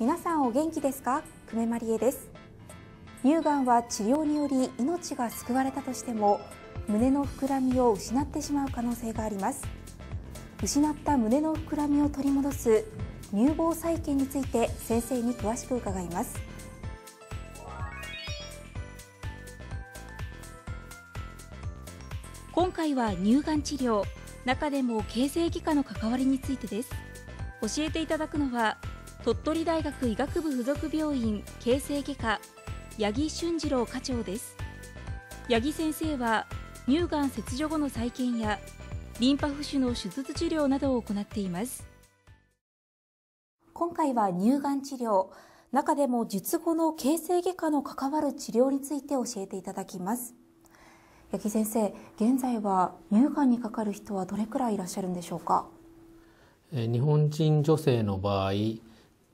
皆さんお元気ですか久米まりえです乳がんは治療により命が救われたとしても胸の膨らみを失ってしまう可能性があります失った胸の膨らみを取り戻す乳房再建について先生に詳しく伺います今回は乳がん治療中でも形成外科の関わりについてです教えていただくのは鳥取大学医学部附属病院形成外科八木俊次郎課長です八木先生は乳がん切除後の再建やリンパ浮腫の手術治療などを行っています今回は乳がん治療中でも術後の形成外科の関わる治療について教えていただきます八木先生現在は乳がんにかかる人はどれくらいいらっしゃるんでしょうか日本人女性の場合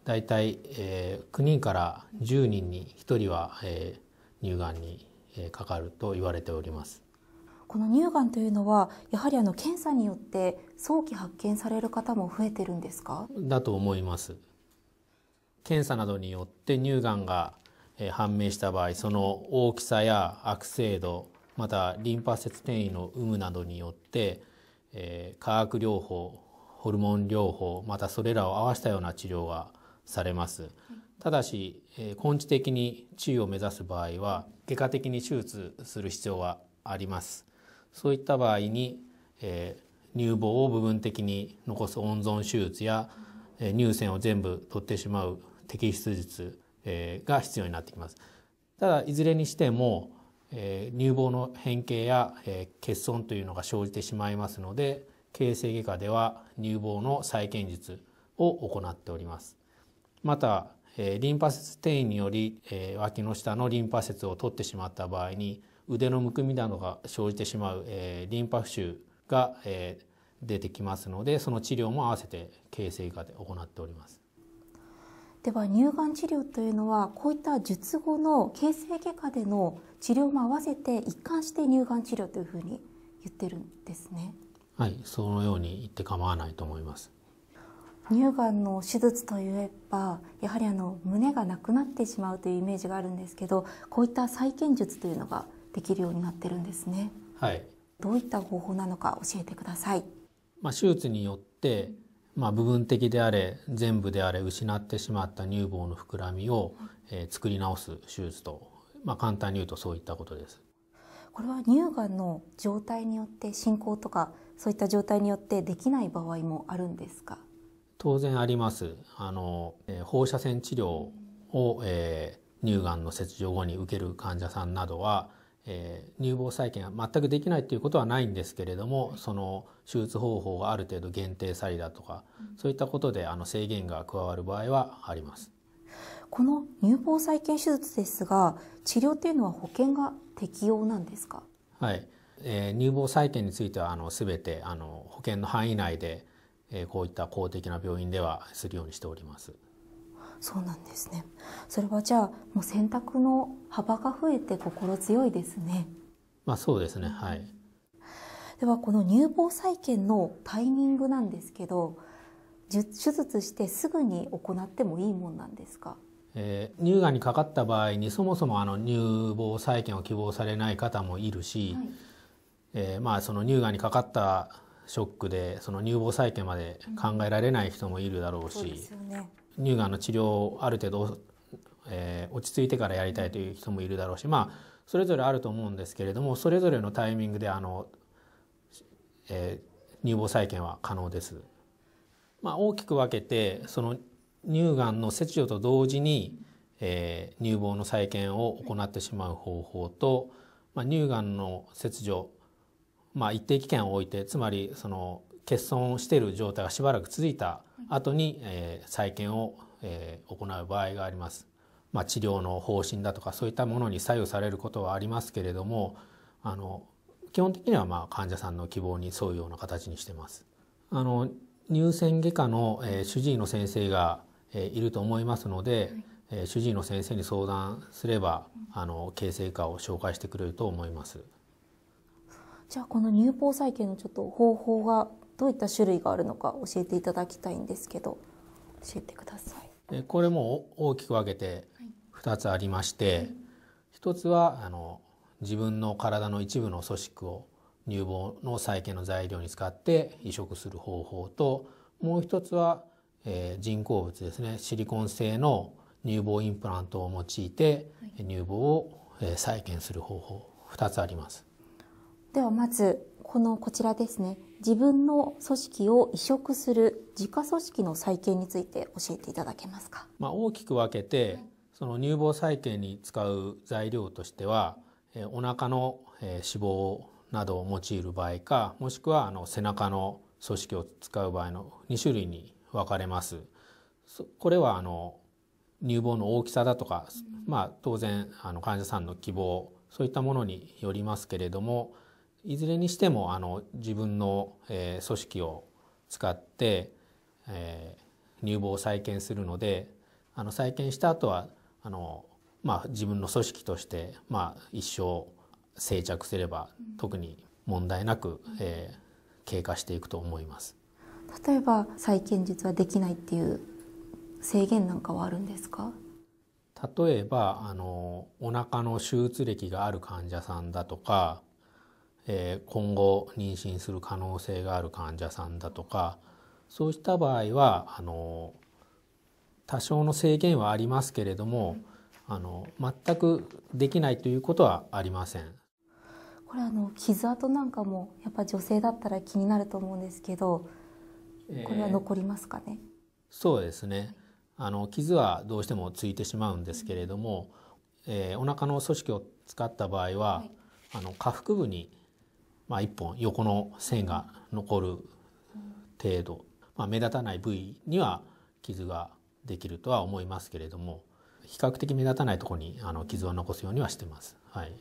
大体、えー、9人から10人に1人は、えー、乳がんに、えー、かかると言われております。この乳がんというのはやはりあの検査によって早期発見される方も増えてるんですかだと思います検査などによって乳がんが判明した場合その大きさや悪性度またリンパ節転移の有無などによって、えー、化学療法ホルモン療法またそれらを合わせたような治療がされます。ただし、え根治的に治癒を目指す場合は外科的に手術する必要はあります。そういった場合に、え乳房を部分的に残す温存手術や、え乳腺を全部取ってしまう摘出術、えが必要になってきます。ただいずれにしても、え乳房の変形や、え欠損というのが生じてしまいますので形成外科では乳房の再建術を行っております。また、えリンパ節転移により、えー、脇の下のリンパ節を取ってしまった場合に腕のむくみなどが生じてしまう、えリンパ浮腫が、え出てきますのでその治療も合わせて形成科で行っております。では乳がん治療というのはこういった術後の形成外科での治療も合わせて一貫して乳がん治療というふうに言ってるんですね。はい、そのように言って構わないと思います。乳がんの手術といえばやはりあの胸がなくなってしまうというイメージがあるんですけどこういった再建術というのができるようになってるんですね。はい、どういった方法なのか教えてください。まあ、手術によって、まあ、部分的であれ全部であれ失ってしまった乳房の膨らみを、えー、作り直す手術と、まあ、簡単に言うとそういったことです。これは乳がんの状態によって進行とかそういった状態によってできない場合もあるんですか当然あります。あの、えー、放射線治療を、えー、乳がんの切除後に受ける患者さんなどは、えー、乳房再建は全くできないということはないんですけれどもその手術方法がある程度限定されだとか、うん、そういったことであの制限が加わる場合はあります。この乳房再建手術ですが治療というのは保険が適用なんですかはい、えー、乳房再建についてはあの全てあの保険の範囲内でえこういった公的な病院ではするようにしております。そうなんですね。それはじゃあもう選択の幅が増えて心強いですね。まあそうですね。はい。ではこの乳房再建のタイミングなんですけど、手術してすぐに行ってもいいもんなんですか。えー、乳がんにかかった場合にそもそもあの乳房再建を希望されない方もいるし、はい、えー、まあその乳がんにかかったショックでその乳房再建まで考えられない人もいるだろうし、うんうね、乳がんの治療をある程度、えー、落ち着いてからやりたいという人もいるだろうしまあそれぞれあると思うんですけれどもそれぞれのタイミングであの、えー、乳房再建は可能です。まあ、大きく分けてその乳がんの切除と同時に、えー、乳房の再建を行ってしまう方法と、まあ、乳がんの切除まあ、一定期間を置いてつまりその欠損している状態がしばらく続いた後に、えー、再建を、えー、行う場合があります。まあ、治療の方針だとかそういったものに左右されることはありますけれどもあの基本的にはまあ患者さんの希望に沿うような形にしてます。あの乳腺外科の、えー、主治医の先生が、えー、いると思いますので、はい、えー、主治医の先生に相談すれば、あの形成科を紹介してくれると思います。じゃあこの乳房再建のちょっと方法がどういった種類があるのか教えていただきたいんですけど教えてください。これも大きく分けて2つありまして、はい、1つはあの自分の体の一部の組織を乳房の再建の材料に使って移植する方法ともう1つは、えー、人工物ですねシリコン製の乳房インプラントを用いて乳房を再建する方法2つあります。ではまず、このこちらですね。自分の組織を移植する自家組織の再建について教えていただけますか。まあ、大きく分けて、その乳房再建に使う材料としては、えお腹の、え脂肪などを用いる場合か、もしくはあの背中の組織を使う場合の2種類に分かれます。これはあの乳房の大きさだとか、まあ、当然あの患者さんの希望そういったものによりますけれどもいずれにしてもあの自分の、えー、組織を使って、えー、乳房を再建するのであの再建した後はあのまあ自分の組織として、まあ、一生静着すれば、うん、特に問題なく、えー、経過していくと思います。例えば再建術はできないっていう制限なんかはあるんですか例えばあのお腹の手術歴がある患者さんだとかえ今後妊娠する可能性がある患者さんだとかそうした場合はあの多少の制限はありますけれどもあの全くできないということはありません。これあの傷跡なんかもやっぱ女性だったら気になると思うんですけどこれは残りますかね、えー、そうですねあの傷はどうしてもついてしまうんですけれども、うん、えー、お腹の組織を使った場合は、はい、あの下腹部にまあ、1本横の線が残る程度、まあ、目立たない部位には傷ができるとは思いますけれども比較的目立たないところにあの傷を残すようにはしてます、はい、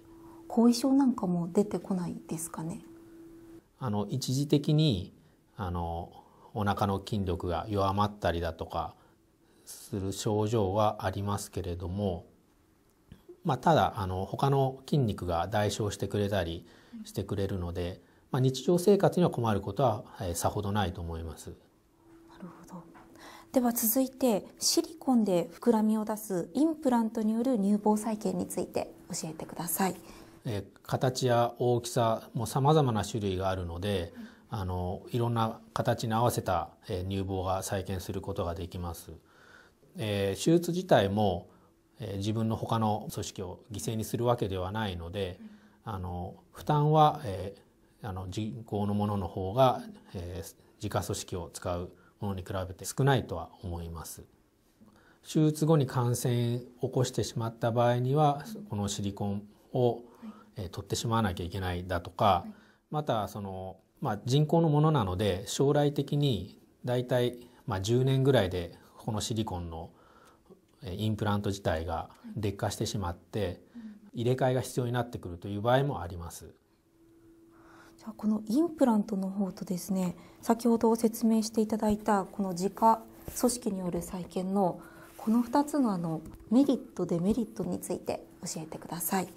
後遺症なんかも出てこないですかねあの一時的にあのお腹の筋力が弱まったりだとかする症状はありますけれどもまあ、ただあの他の筋肉が代償してくれたりしてくれるので、まあ、日常生活には困ることは、えー、さほどないと思います。なるほどでは続いてシリコンで膨らみを出すインプラントによる乳房再建について教えてください。え形や大きさもさまざまな種類があるので、はい、あのいろんな形に合わせた、え乳房が再建することができます。えー、手術自体もえ自分の他の組織を犠牲にするわけではないので、あの負担は、えー、あの人口のものの方が、えー、自家組織を使うものに比べて少ないとは思います。手術後に感染を起こしてしまった場合にはこのシリコンを、えー、取ってしまわなきゃいけないだとか、またその、まあ、人工のものなので将来的に大体、まあ、10年ぐらいでこのシリコンのインプラント自体が劣化してしまって、入れ替えが必要になってくるという場合もあります。じゃあこのインプラントの方とですね先ほど説明していただいたこの自家組織による再建のこの2つのあのメリットデメリットについて教えてください。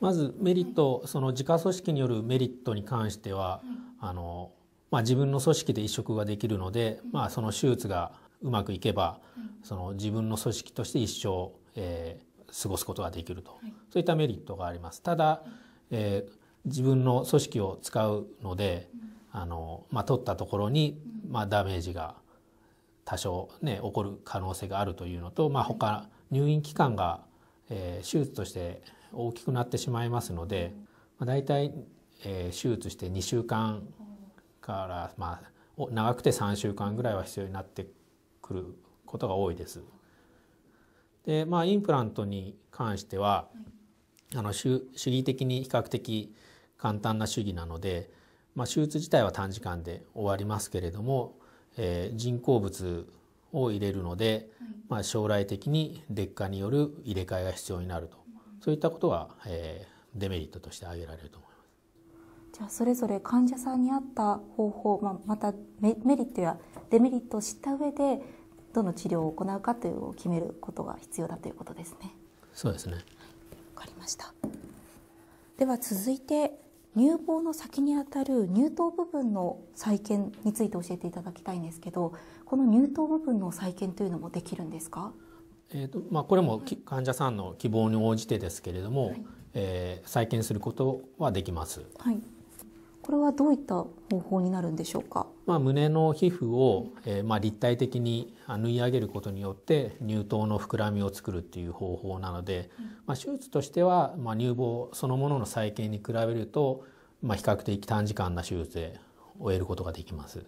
まずメリット、その自家組織によるメリットに関しては、あのまあ、自分の組織で移植ができるので、まあ、その手術がうまくいけば、その自分の組織として一生、えー、過ごすことができると、そういったメリットがあります。ただ、えー、自分の組織を使うので、あのまあ、取ったところに、まあ、ダメージが多少、ね、起こる可能性があるというのと、まあ、他入院期間が、えー、手術として大きくなってしまいますので、まあ、大体、えー、手術して2週間から、まあ、長くて3週間ぐらいは必要になってくることが多いです。でまあインプラントに関しては、あの主義的に比較的簡単な主義なので、まあ、手術自体は短時間で終わりますけれども、えー、人工物を入れるので、はい、まあ、将来的に劣化による入れ替えが必要になると、そういったことが、えー、デメリットとして挙げられると思います。じゃあそれぞれ患者さんに合った方法、まあ、またメリットやデメリットを知った上でどの治療を行うかというのを決めることが必要だということですね。そうですね。わかりました。では続いて乳房の先にあたる乳頭部分の再建について教えていただきたいんですけど、この乳頭部分の再建というのもできるんですか？えーとまあ、これも、はい、患者さんの希望に応じてですけれども、はい、えー、再建することはできます。はいこれはどういった方法になるんでしょうか、まあ、胸の皮膚を、えー、まあ、立体的に縫い上げることによって乳頭の膨らみを作るっていう方法なので、まあ、手術としては、まあ、乳房そのものの再建に比べると、まあ、比較的短時間な手術で終えることができます。で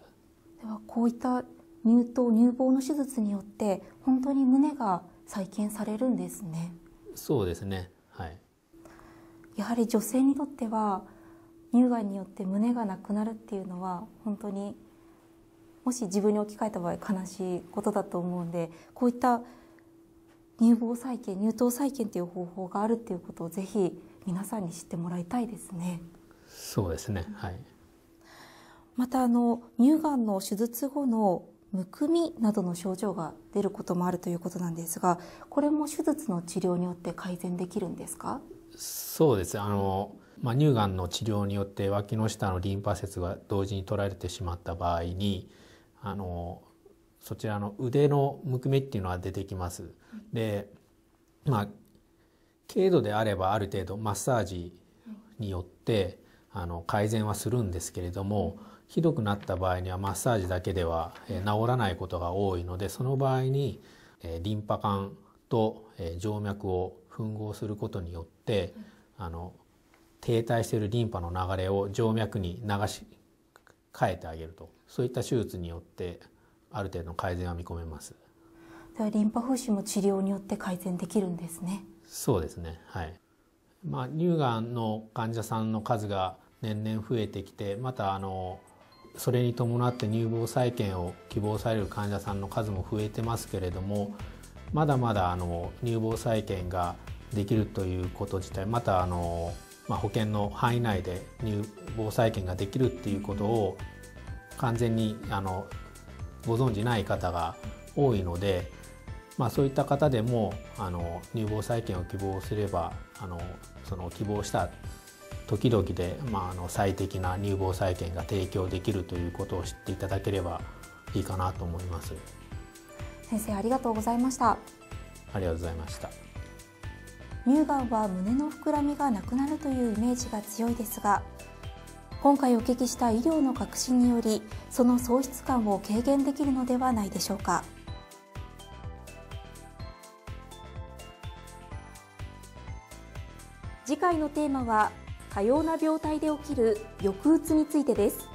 はこういった乳頭乳房の手術によって本当に胸が再建されるんですね。そうですね、はい、やはり女性にとっては乳がんによって胸がなくなるっていうのは本当にもし自分に置き換えた場合悲しいことだと思うんでこういった乳房再建乳頭再建という方法があるっていうことをぜひ皆さんに知ってもらいたいですね。そうですね、はい、またあの乳がんの手術後のむくみなどの症状が出ることもあるということなんですがこれも手術の治療によって改善できるんですかそうですあのまあ、乳がんの治療によって脇の下のリンパ節が同時に取られてしまった場合にあのそちらの腕のむくみっていうのは出てきます。でまあ軽度であればある程度マッサージによってあの改善はするんですけれどもひどくなった場合にはマッサージだけでは、え治らないことが多いのでその場合に、えリンパ管と、え静脈を吻合することによってあの停滞しているリンパの流れを静脈に流し変えてあげるとそういった手術によってある程度の改善は見込めますではリンパ浮腫も治療によって改善できるんですねそうですねはいまあ、乳がんの患者さんの数が年々増えてきてまたあのそれに伴って乳房再建を希望される患者さんの数も増えてますけれどもまだまだあの乳房再建ができるということ自体またあのまあ、保険の範囲内で入防災建ができるっていうことを完全にあのご存じない方が多いので、まあ、そういった方でもあの入防再建を希望すればあのその希望した時々で、まあ、あの最適な入防再建が提供できるということを知っていただければいいかなと思います先生ありがとうございましたありがとうございました乳がんは胸の膨らみがなくなるというイメージが強いですが今回お聞きした医療の革新によりその喪失感を軽減できるのではないでしょうか次回のテーマは多様な病態で起きる抑うつについてです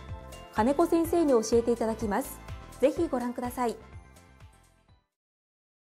金子先生に教えていただきますぜひご覧ください